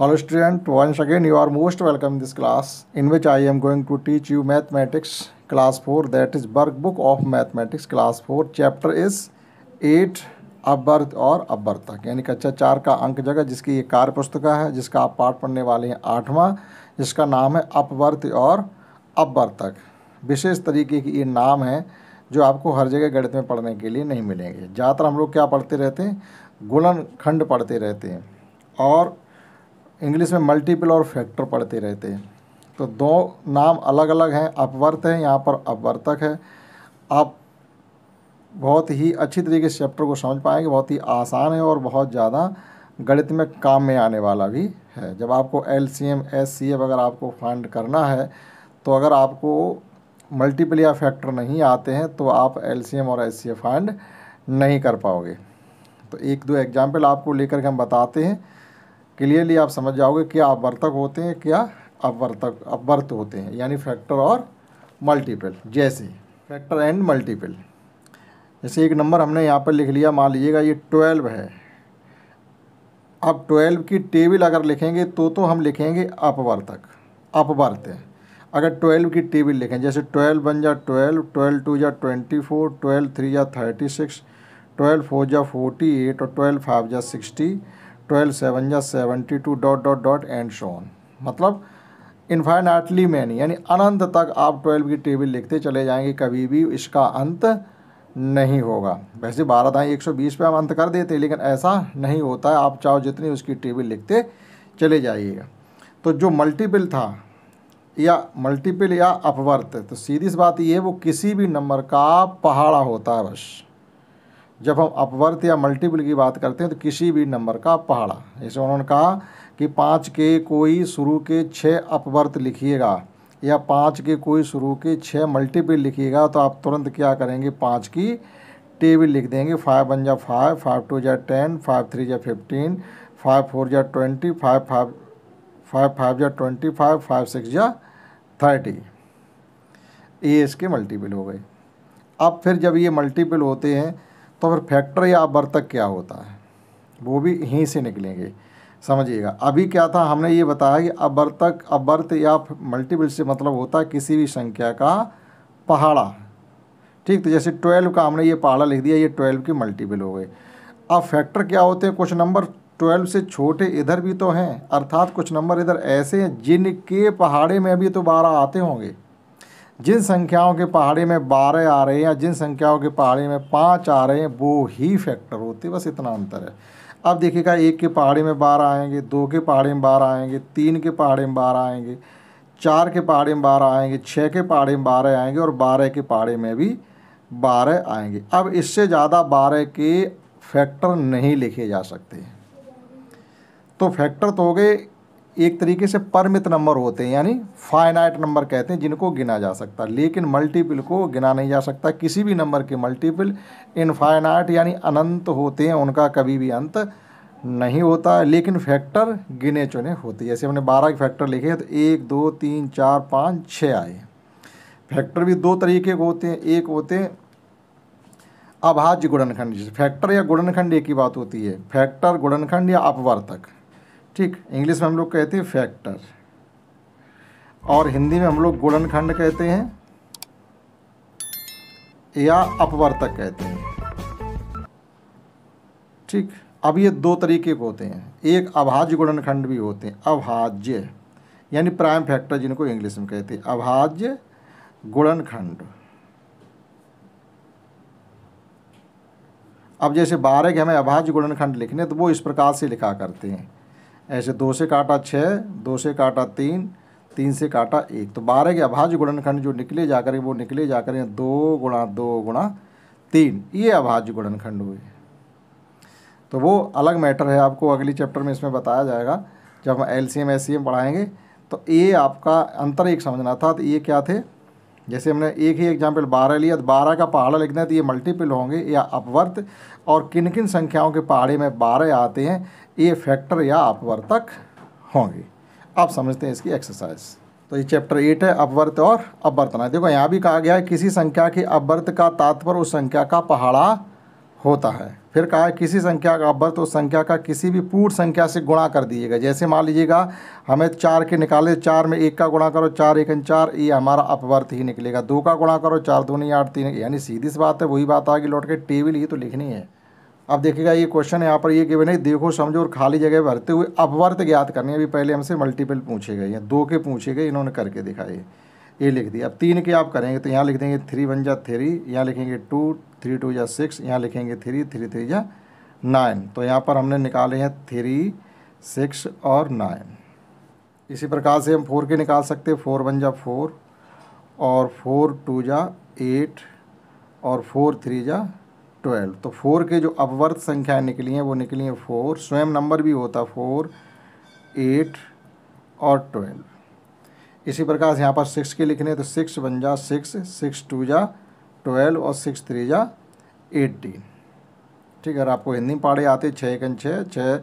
hello student once again you are most welcome this class in which I am going to teach you mathematics class four that is work book of mathematics class four chapter is eight अबर्थ और अबर्थक यानी कक्षा अच्छा चार का अंक जगह जिसकी ये कार्य पुस्तक है जिसका आप पाठ पढ़ने वाले हैं आठवां जिसका नाम है अपवर्थ और अपवर्तक विशेष तरीके की ये नाम है जो आपको हर जगह गणित में पढ़ने के लिए नहीं मिलेंगे ज़्यादातर हम लोग क्या पढ़ते रहते हैं गुणन खंड पढ़ते रहते हैं और इंग्लिश में मल्टीपल और फैक्टर पढ़ते रहते हैं तो दो नाम अलग अलग हैं अपवर्त है यहाँ पर अपवर्तक है आप बहुत ही अच्छी तरीके से चैप्टर को समझ पाएंगे बहुत ही आसान है और बहुत ज़्यादा गणित में काम में आने वाला भी है जब आपको L C M S C F अगर आपको फाइंड करना है तो अगर आपको मल्टीपल या फैक्टर नहीं आते हैं तो आप एल सी एम और एस सी एफ फाइंड नहीं कर पाओगे तो एक दो एग्जाम्पल आपको लेकर के हम बताते हैं क्लियरली आप समझ जाओगे क्या अपवर्तक होते हैं क्या अपवर्तक अपवर्त होते हैं यानी फैक्टर और मल्टीपल जैसे फैक्टर एंड मल्टीपल जैसे एक नंबर हमने यहाँ पर लिख लिया मान लीजिएगा ये ट्वेल्व है अब ट्वेल्व की टेबल अगर लिखेंगे तो तो हम लिखेंगे अपवर्तक अपवर्त अगर ट्वेल्व की टेबल लिखें जैसे ट्वेल्व वन जा ट्वेल्व ट्वेल्व टू जा ट्वेंटी फोर ट्वेल्व थ्री जा थर्टी सिक्स ट्वेल्व फोर जा फोर्टी एट और ट्वेल्व फाइव जा सिक्सटी ट्वेल्व सेवन या seventy two dot dot dot and so on मतलब इन्फाइनाइटली मैनी यानी अनंत तक आप ट्वेल्व की टेबल लिखते चले जाएंगे कभी भी इसका अंत नहीं होगा वैसे बारह दाएँ एक सौ बीस पर हम अंत कर देते हैं लेकिन ऐसा नहीं होता है आप चाहो जितनी उसकी टेबल लिखते चले जाइएगा तो जो मल्टीपल था या मल्टीपल या अपवर्त तो सीधी सी बात यह है वो किसी भी नंबर का पहाड़ा होता है बस जब हम अपवर्त या मल्टीपल की बात करते हैं तो किसी भी नंबर का पहाड़ा जैसे उन्होंने कहा कि पाँच के कोई शुरू के छः अपवर्त लिखिएगा या पाँच के कोई शुरू के छः मल्टीपल लिखिएगा तो आप तुरंत क्या करेंगे पाँच की टेबल लिख देंगे फाइव वन जा फाइव फाइव टू जा टेन फाइव थ्री जा फिफ्टीन फाइव फोर जा twenty five five five five या ट्वेंटी फाइव फाइव सिक्स या थर्टी ये इसके मल्टीपल हो गए अब फिर जब ये मल्टीपल होते हैं तो फिर फैक्टर या तक क्या होता है वो भी यहीं से निकलेंगे समझिएगा अभी क्या था हमने ये बताया कि अवर्तक अबर्त या मल्टीपल से मतलब होता है किसी भी संख्या का पहाड़ा ठीक तो जैसे ट्वेल्व का हमने ये पहाड़ा लिख दिया ये ट्वेल्व की मल्टीपल हो गए अब फैक्टर क्या होते हैं कुछ नंबर ट्वेल्व से छोटे इधर भी तो हैं अर्थात कुछ नंबर इधर ऐसे हैं जिनके पहाड़े में भी तो बारह आते होंगे जिन संख्याओं के पहाड़ी में बारह आ रहे हैं या जिन संख्याओं के पहाड़ी में पाँच आ रहे हैं वो ही फैक्टर होते बस इतना अंतर है अब देखिएगा एक के पहाड़ी में बारह आएंगे दो के पहाड़ी में बारह आएंगे तीन के पहाड़ी में बारह आएंगे चार के पहाड़ी में बारह आएंगे छः के पहाड़ी में बारह आएंगे और बारह के पहाड़ी में भी बारह आएंगे अब इससे ज़्यादा बारह के फैक्टर नहीं लिखे जा सकते तो फैक्टर तो हो गए एक तरीके से परमित नंबर होते हैं यानी फाइनाइट नंबर कहते हैं जिनको गिना जा सकता है लेकिन मल्टीपल को गिना नहीं जा सकता किसी भी नंबर के मल्टीपल इनफाइनाइट यानी अनंत होते हैं उनका कभी भी अंत नहीं होता लेकिन फैक्टर गिने चुने होते जैसे हमने बारह के फैक्टर लिखे हैं तो एक दो तीन चार पाँच छः आए फैक्टर भी दो तरीके के होते हैं एक होते हैं अभाज्य गुणनखंड जैसे फैक्टर या गुणनखंड एक ही बात होती है फैक्टर गुणनखंड या अपवर्तक ठीक इंग्लिश में हम लोग कहते हैं फैक्टर और हिंदी में हम लोग गोलनखंड कहते हैं या अपवर्तक कहते हैं ठीक अब ये दो तरीके के होते हैं एक अभाज्य गुणनखंड भी होते हैं अभाज्य यानी प्राइम फैक्टर जिनको इंग्लिश में कहते हैं अभाज्य गुणनखंड अब जैसे बारह के हमें अभाज्य गुणनखंड लिखने तो वो इस प्रकार से लिखा करते हैं ऐसे दो से काटा छः दो से काटा तीन तीन से काटा एक तो बारह के अभाज्य गुणनखंड जो निकले जाकर वो निकले जाकर दो गुणा दो गुणा तीन ये अभाज्य गुणनखंड हुए तो वो अलग मैटर है आपको अगली चैप्टर में इसमें बताया जाएगा जब हम L C M S C M पढ़ाएंगे तो ये आपका अंतर एक समझना था तो ये क्या थे जैसे हमने एक ही एग्जाम्पल बारह लिया तो बारह का पहाड़ा लिखना है तो ये मल्टीपल होंगे या अपवर्त और किन किन संख्याओं के पहाड़े में बारह आते हैं ये फैक्टर या अपवर्तक होंगे आप समझते हैं इसकी एक्सरसाइज तो ये चैप्टर एट है अपवर्त और अपवर्तना देखो यहाँ भी कहा गया है किसी संख्या के अपवर्त का तात्पर्य उस संख्या का पहाड़ा होता है फिर कहा है किसी संख्या का अव्वल तो संख्या का किसी भी पूर्ण संख्या से गुणा कर दीजिएगा जैसे मान लीजिएगा हमें चार के निकाले चार में एक का गुणा करो चार एक चार ये हमारा अपवर्त ही निकलेगा दो का गुणा करो चार दो नहीं आठ तीन यानी सीधी सी बात है वही बात गई लौट के टेबल ही तो लिखनी है अब देखिएगा ये क्वेश्चन यहाँ पर ये कि नहीं देखो समझो और खाली जगह भरते हुए अपवर्त ज्ञात करनी है अभी पहले हमसे मल्टीपल पूछे गए हैं दो के पूछे गए इन्होंने करके दिखाई ये लिख दिया अब तीन के आप करेंगे तो यहाँ लिख देंगे थ्री वन जा थ्री यहाँ लिखेंगे टू थ्री टू या सिक्स यहाँ लिखेंगे थ्री थ्री थ्री या नाइन तो यहाँ पर हमने निकाले हैं थ्री सिक्स और नाइन इसी प्रकार से हम फोर के निकाल सकते हैं फोर वन जा फोर और फोर टू जा एट और फोर थ्री जा ट्वेल्व तो फोर के जो अपवर्त संख्याएँ निकली हैं वो निकली हैं फोर स्वयं नंबर भी होता फोर एट और ट्वेल्व इसी प्रकार से यहाँ पर सिक्स के लिखने तो सिक्स वन जा सिक्स सिक्स टू जा ट्वेल्व और सिक्स थ्री जा एट्टीन ठीक है अगर आपको हिंदी में आते आती छः कन छः छः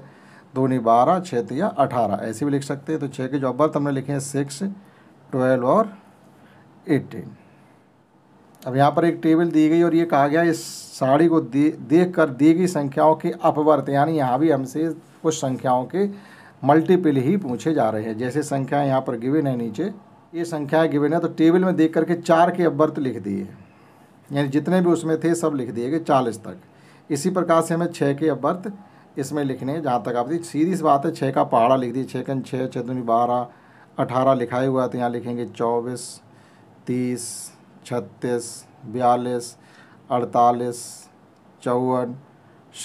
दूनी बारह छः तिया अठारह ऐसे भी लिख सकते हैं तो छः के जो अब्बर्थ हमने लिखे हैं सिक्स ट्वेल्व और एटीन अब यहाँ पर एक टेबल दी गई और ये कहा गया इस साड़ी को दे देख कर दी गई संख्याओं के अपवर्त यानी यहाँ भी हमसे कुछ संख्याओं के मल्टीपल ही पूछे जा रहे हैं जैसे संख्या यहाँ पर गिवन है नीचे ये संख्याएं गिवन है तो टेबल में देख करके चार के अबर्थ लिख दिए यानी जितने भी उसमें थे सब लिख दिए गए चालीस तक इसी प्रकार से हमें छः के अबर्थ इसमें लिखने हैं जहाँ तक आप सीधी सी बात है छः का पहाड़ा लिख दिए छः कन छः छः दूनी बारह अठारह लिखाई हुआ तो यहाँ लिखेंगे चौबीस तीस छत्तीस बयालीस अड़तालीस चौवन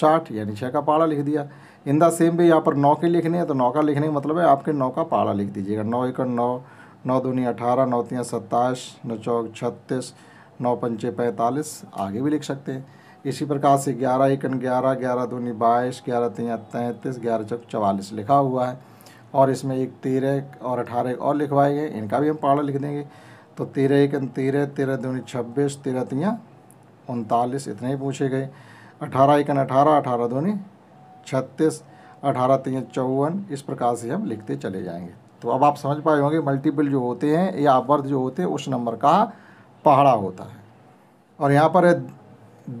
साठ यानी छः का पहाड़ा लिख दिया इन द सेम वे यहाँ पर नौ की लिखनी है तो नौ का लिखने का मतलब है आपके नौ का पारा लिख दीजिएगा नौ एकड़ नौ नौ दूनी अठारह नौ तीन सत्ताईस नौ चौक छत्तीस नौ पंचे पैंतालीस आगे भी लिख सकते हैं इसी प्रकार से ग्यारह एकन ग्यारह ग्यारह दूनी बाईस ग्यारह तीन तैंतीस ग्यारह चौक चवालीस लिखा हुआ है और इसमें एक तेरह और अठारह और लिखवाए गए इनका भी हम पारा लिख देंगे तो तेरह एकन तेरह तेरह दूनी छब्बीस तेरह तियाँ उनतालीस इतने ही पूछे गए अठारह एकन अठारह अठारह दूनी छत्तीस अठारह तीन चौवन इस प्रकार से हम लिखते चले जाएंगे तो अब आप समझ पाए होंगे मल्टीपल जो होते हैं या वर्ध जो होते हैं उस नंबर का पहाड़ा होता है और यहाँ पर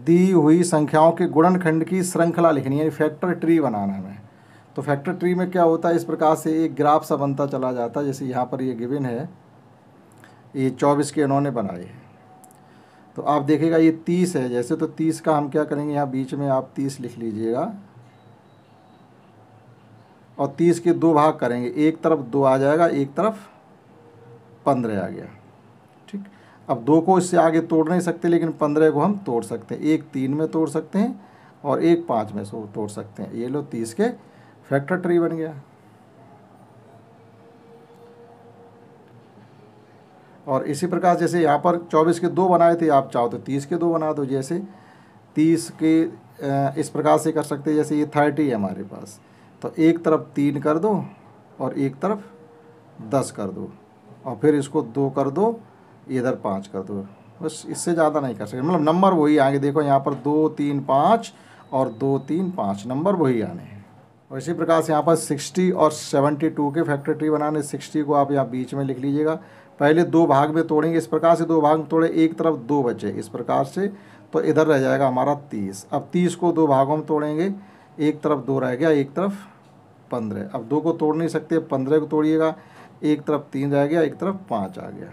दी हुई संख्याओं के गुणनखंड की श्रृंखला लिखनी है फैक्टर ट्री बनाना है तो फैक्टर ट्री में क्या होता है इस प्रकार से एक ग्राफ सा बनता चला जाता है जैसे यहाँ पर ये गिविन है ये चौबीस के इन्होंने बनाए है तो आप देखिएगा ये तीस है जैसे तो तीस का हम क्या करेंगे यहाँ बीच में आप तीस लिख लीजिएगा और तीस के दो भाग करेंगे एक तरफ दो आ जाएगा एक तरफ पंद्रह आ गया ठीक अब दो को इससे आगे तोड़ नहीं सकते लेकिन पंद्रह को हम तोड़ सकते हैं एक तीन में तोड़ सकते हैं और एक पाँच में सो तोड़ सकते हैं ये लो तीस के फैक्टर ट्री बन गया और इसी प्रकार जैसे यहाँ पर चौबीस के दो बनाए थे आप चाहो तो तीस के दो बना दो जैसे तीस के इस प्रकार से कर सकते जैसे ये थर्टी है हमारे पास तो एक तरफ तीन कर दो और एक तरफ दस कर दो और फिर इसको दो कर दो इधर पाँच कर दो बस इससे ज़्यादा नहीं कर सकते मतलब नंबर वही आगे देखो यहाँ पर दो तीन पाँच और दो तीन पाँच नंबर वही आने हैं और इसी प्रकार से यहाँ पर सिक्सटी और सेवेंटी टू के फैक्टर ट्री बनाने सिक्सटी को आप यहाँ बीच में लिख लीजिएगा पहले दो भाग में तोड़ेंगे इस प्रकार से दो भाग में तोड़े एक तरफ दो बचे इस प्रकार से तो इधर रह जाएगा हमारा तीस अब तीस को दो भागों में तोड़ेंगे एक तरफ दो रह गया एक तरफ पंद्रह अब दो को तोड़ नहीं सकते पंद्रह को तोड़िएगा एक तरफ तीन रह गया एक तरफ पाँच आ गया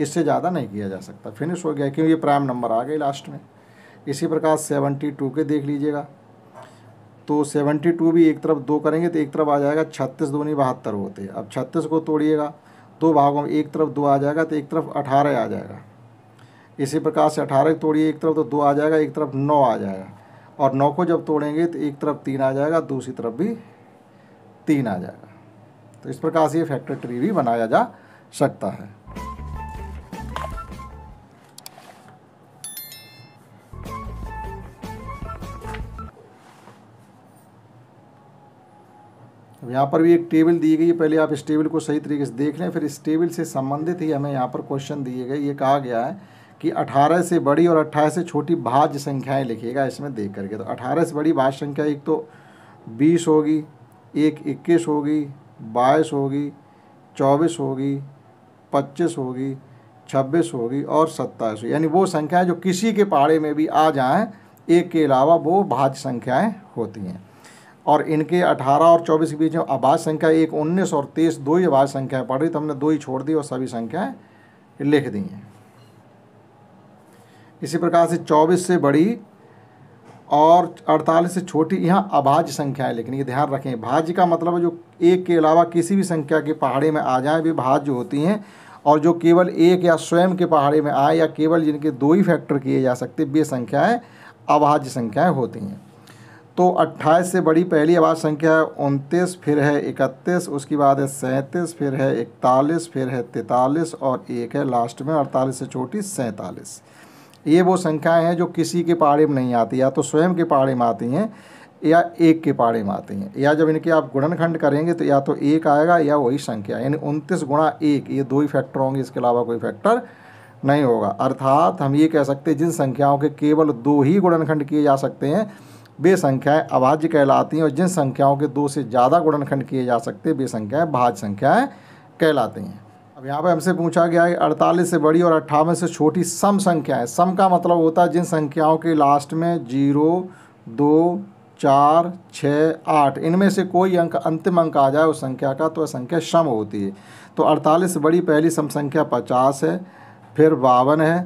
इससे ज़्यादा नहीं किया जा सकता फिनिश हो गया क्योंकि प्राइम नंबर आ गए लास्ट में इसी प्रकार सेवेंटी टू के देख लीजिएगा तो सेवेंटी टू भी एक तरफ दो करेंगे तो एक तरफ आ जाएगा छत्तीस दूनी बहत्तर होते अब छत्तीस को तोड़िएगा दो भागों में एक तरफ दो आ जाएगा तो एक तरफ अठारह आ जाएगा इसी प्रकार से अठारह तोड़िए एक तरफ तो दो आ जाएगा एक तरफ नौ आ जाएगा और नौ को जब तोड़ेंगे तो एक तरफ तीन आ जाएगा दूसरी तरफ भी तीन आ जाएगा तो इस प्रकार से ये फैक्टर ट्री भी बनाया जा सकता है अब यहाँ पर भी एक टेबल दी गई है पहले आप इस टेबल को सही तरीके से देख लें फिर इस टेबल से संबंधित ही हमें यहाँ पर क्वेश्चन दिए गए ये कहा गया है कि 18 से बड़ी और 18 से छोटी भाज्य संख्याएं लिखेगा इसमें देख करके तो 18 से बड़ी भाज्य संख्या एक तो 20 होगी एक इक्कीस होगी बाईस होगी चौबीस होगी पच्चीस होगी छब्बीस होगी और सत्ताईस यानी वो संख्याएं जो किसी के पाड़े में भी आ जाएं एक के अलावा वो भाज्य संख्याएं होती हैं और इनके 18 और 24 के बीच में आवाज संख्या एक 19 और 23 दो ही आवाज संख्याएं पड़ रही तो हमने दो ही छोड़ दी और सभी संख्याएं लिख दी हैं इसी प्रकार से चौबीस से बड़ी और अड़तालीस से छोटी यहाँ अभाज्य संख्याएं लेकिन ये ध्यान रखें भाज्य का मतलब है जो एक के अलावा किसी भी संख्या के पहाड़े में आ जाएं भी भाज्य होती हैं और जो केवल एक या स्वयं के पहाड़े में आए या केवल जिनके दो ही फैक्टर किए जा सकते वे संख्याएँ अभाज्य संख्याएँ होती हैं तो 28 से बड़ी पहली आवाज संख्या है उनतीस फिर है इकतीस उसके बाद है सैंतीस फिर है इकतालीस फिर है तैतालीस और एक है लास्ट में अड़तालीस से छोटी सैंतालीस ये वो संख्याएं हैं जो किसी के पहाड़े में नहीं आती या तो स्वयं के पहाड़े में आती हैं या एक के पहाड़े में आती हैं या जब इनके आप गुणनखंड करेंगे तो या तो एक आएगा या वही संख्या यानी उनतीस गुणा एक ये दो ही फैक्टर होंगे इसके अलावा कोई फैक्टर नहीं होगा अर्थात हम ये कह सकते हैं जिन संख्याओं के केवल दो ही गुणनखंड किए जा सकते हैं वे संख्याएँ अभाज्य कहलाती हैं और जिन संख्याओं के दो से ज़्यादा गुणनखंड किए जा सकते हैं वे संख्याएँ भाज्य संख्याएँ कहलाती हैं अब यहाँ पे हमसे पूछा गया है अड़तालीस से बड़ी और अट्ठावन से छोटी सम संख्या है सम का मतलब होता है जिन संख्याओं के लास्ट में जीरो दो चार छः आठ इनमें से कोई अंक अंतिम अंक आ जाए उस संख्या का तो वह संख्या सम होती है तो अड़तालीस से बड़ी पहली सम संख्या पचास है फिर बावन है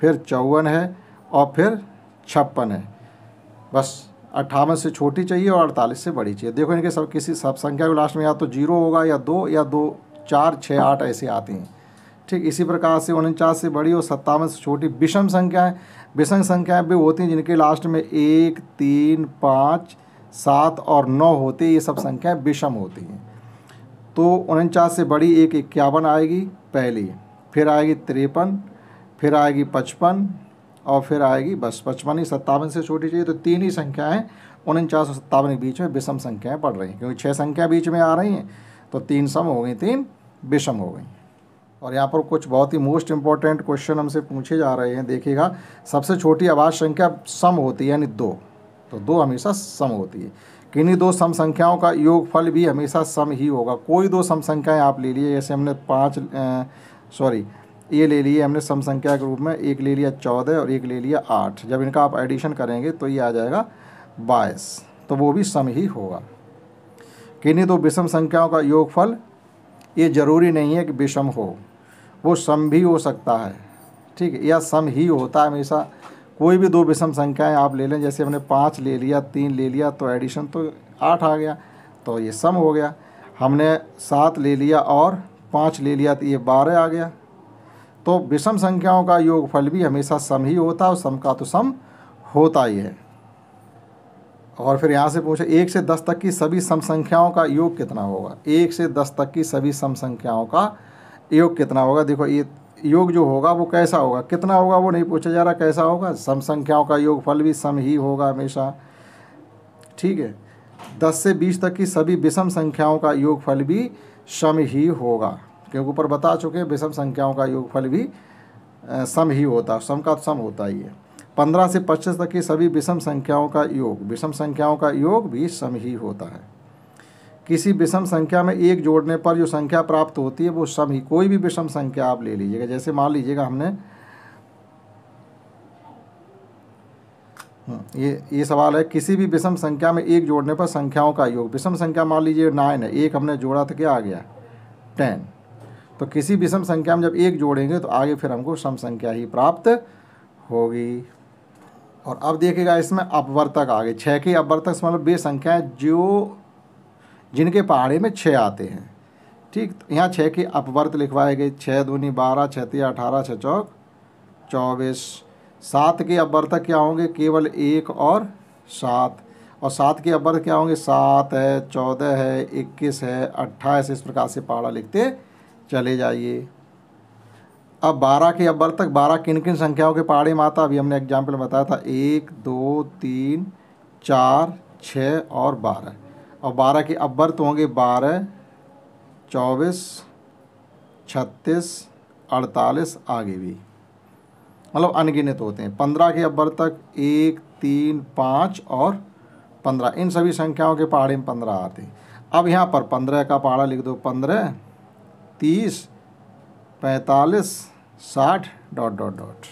फिर चौवन है और फिर छप्पन है बस अट्ठावन से छोटी चाहिए और अड़तालीस से बड़ी चाहिए देखो इनके सब किसी सब संख्या के लास्ट में या तो जीरो होगा या दो या दो चार छः आठ ऐसे आती हैं ठीक इसी प्रकार से उनचास से बड़ी और सत्तावन से छोटी विषम संख्याएँ विषम संख्याएँ भी होती हैं जिनके लास्ट में एक तीन पाँच सात और नौ होते ये सब संख्याएँ विषम होती हैं तो उनचास से बड़ी एक इक्यावन आएगी पहली फिर आएगी तिरपन फिर आएगी पचपन और फिर आएगी बस पचपन ही सत्तावन से छोटी चाहिए तो तीन ही संख्याएँ उनचास और सत्तावन के बीच में विषम संख्याएँ पड़ रही हैं क्योंकि छः संख्या बीच में आ रही हैं तो तीन सम हो गई तीन विषम हो गई और यहाँ पर कुछ बहुत ही मोस्ट इम्पॉर्टेंट क्वेश्चन हमसे पूछे जा रहे हैं देखिएगा सबसे छोटी आवाज संख्या सम होती है यानी दो तो दो हमेशा सम होती है किन्हीं दो सम संख्याओं का योगफल भी हमेशा सम ही होगा कोई दो सम संख्याएं आप ले लिए जैसे हमने पाँच सॉरी ये ले लिए हमने सम संख्या के रूप में एक ले लिया चौदह और एक ले लिया आठ जब इनका आप एडिशन करेंगे तो ये आ जाएगा बाईस तो वो भी सम ही होगा किन्हीं दो विषम संख्याओं का योगफल ये ज़रूरी नहीं है कि विषम हो वो सम भी हो सकता है ठीक है या सम ही होता है हमेशा कोई भी दो विषम संख्याएं आप ले लें जैसे हमने पाँच ले लिया तीन ले लिया तो एडिशन तो आठ आ गया तो ये सम हो गया हमने सात ले लिया और पाँच ले लिया तो ये बारह आ गया तो विषम संख्याओं का योगफल भी हमेशा सम ही होता है और सम का तो सम होता ही है और फिर यहाँ से पूछा एक से दस तक की सभी सम संख्याओं का योग कितना होगा एक से दस तक की सभी सम संख्याओं का योग कितना होगा देखो ये योग जो होगा वो कैसा होगा कितना होगा वो नहीं पूछा जा रहा कैसा होगा सम संख्याओं का योग फल भी सम ही होगा हमेशा ठीक है दस से बीस तक की सभी विषम संख्याओं का योग फल भी सम ही होगा क्योंकि ऊपर बता चुके हैं विषम संख्याओं का योग फल भी सम ही होता सम का सम होता ही है पंद्रह से पच्चीस तक की सभी विषम संख्याओं का योग विषम संख्याओं का योग भी सम ही होता है किसी विषम संख्या में एक जोड़ने पर जो संख्या प्राप्त होती है वो सम ही कोई भी विषम संख्या आप ले लीजिएगा जैसे मान लीजिएगा हमने हम्म, ये ये सवाल है किसी भी विषम संख्या में एक जोड़ने पर संख्याओं का योग विषम संख्या मान लीजिए नाइन है एक हमने जोड़ा तो क्या आ गया टेन तो किसी विषम संख्या में जब एक जोड़ेंगे तो आगे फिर हमको सम संख्या ही प्राप्त होगी और अब देखिएगा इसमें अपवर्तक आ गए छः के अपवर्तक मतलब वे है जो जिनके पहाड़े में छः आते हैं ठीक तो यहाँ छः के अपवर्त लिखवाए गए छः दूनी बारह छतिया अठारह छः चौक चौबीस सात के अपवर्तक क्या होंगे केवल एक और सात और सात के अपवर्त क्या होंगे सात है चौदह है इक्कीस है अट्ठाईस इस प्रकार से पहाड़ा लिखते चले जाइए अब बारह के अब्बर तक बारह किन किन संख्याओं के पहाड़ी आता अभी हमने एग्जाम्पल बताया था एक दो तीन चार छः और बारह और बारह के अब्बर तो होंगे बारह चौबीस छत्तीस अड़तालीस आगे भी मतलब अनगिनत होते हैं पंद्रह के अब्बर तक एक तीन पाँच और पंद्रह इन सभी संख्याओं के पहाड़े में पंद्रह आते हैं अब यहाँ पर पंद्रह का पहाड़ा लिख दो पंद्रह तीस पैंतालीस साठ डॉट डॉट डॉट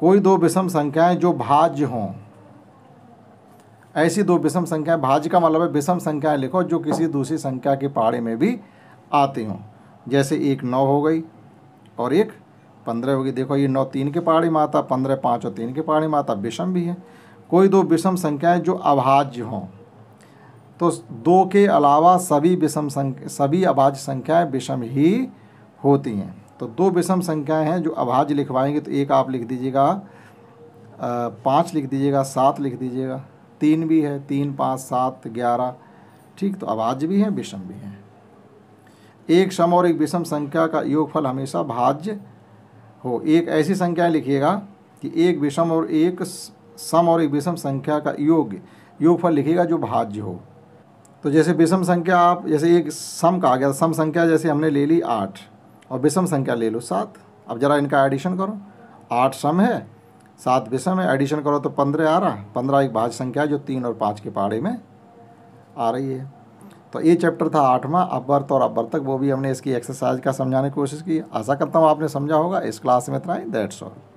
कोई दो विषम संख्याएं जो भाज्य हों ऐसी दो विषम संख्याएं भाज्य का मतलब है विषम संख्याएं लिखो जो किसी दूसरी संख्या के पहाड़े में भी आती हों जैसे एक नौ हो गई और एक पंद्रह होगी देखो ये नौ तीन के पहाड़ी में आता पंद्रह पाँच और तीन के पहाड़ी में आता विषम भी है कोई दो विषम संख्याएं जो अभाज्य हों तो दो के अलावा सभी विषम संख्या सभी अभाज्य संख्याएं विषम ही होती हैं तो दो विषम संख्याएं हैं जो अभाज्य लिखवाएंगे तो एक आप लिख दीजिएगा पाँच लिख दीजिएगा सात लिख दीजिएगा तीन भी है तीन पाँच सात ग्यारह ठीक तो अभाज्य भी हैं विषम भी हैं एक सम और एक विषम संख्या का योगफल हमेशा भाज्य हो एक ऐसी संख्या लिखिएगा कि एक विषम और एक सम और एक विषम संख्या का योग योगफल लिखिएगा जो भाज्य हो तो जैसे विषम संख्या आप जैसे एक सम कहा गया सम संख्या जैसे हमने ले ली आठ और विषम संख्या ले लो सात अब ज़रा इनका एडिशन करो आठ सम है सात विषम है एडिशन करो तो पंद्रह आ रहा है पंद्रह एक भाज संख्या जो तीन और पाँच के पहाड़े में आ रही है तो ये चैप्टर था आठवां अपवर्त और अपवर्त तक वो भी हमने इसकी एक्सरसाइज का समझाने की कोशिश की आशा करता हूँ आपने समझा होगा इस क्लास में इतना ही दैट्स ऑल